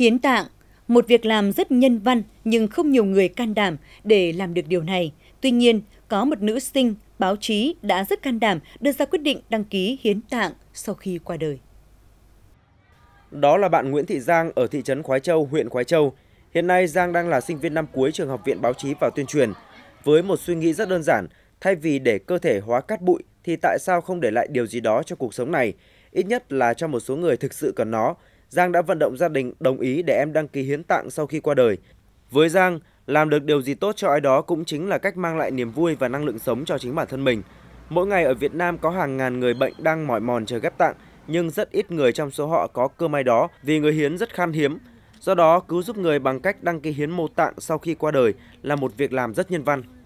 hiến tạng, một việc làm rất nhân văn nhưng không nhiều người can đảm để làm được điều này. Tuy nhiên, có một nữ sinh báo chí đã rất can đảm đưa ra quyết định đăng ký hiến tạng sau khi qua đời. Đó là bạn Nguyễn Thị Giang ở thị trấn Khói Châu, huyện Khói Châu. Hiện nay Giang đang là sinh viên năm cuối trường học viện báo chí và tuyên truyền. Với một suy nghĩ rất đơn giản, thay vì để cơ thể hóa cát bụi thì tại sao không để lại điều gì đó cho cuộc sống này, ít nhất là cho một số người thực sự cần nó, Giang đã vận động gia đình đồng ý để em đăng ký hiến tặng sau khi qua đời. Với Giang, làm được điều gì tốt cho ai đó cũng chính là cách mang lại niềm vui và năng lượng sống cho chính bản thân mình. Mỗi ngày ở Việt Nam có hàng ngàn người bệnh đang mỏi mòn chờ ghép tạng, nhưng rất ít người trong số họ có cơ may đó vì người hiến rất khan hiếm. Do đó, cứu giúp người bằng cách đăng ký hiến mô tạng sau khi qua đời là một việc làm rất nhân văn.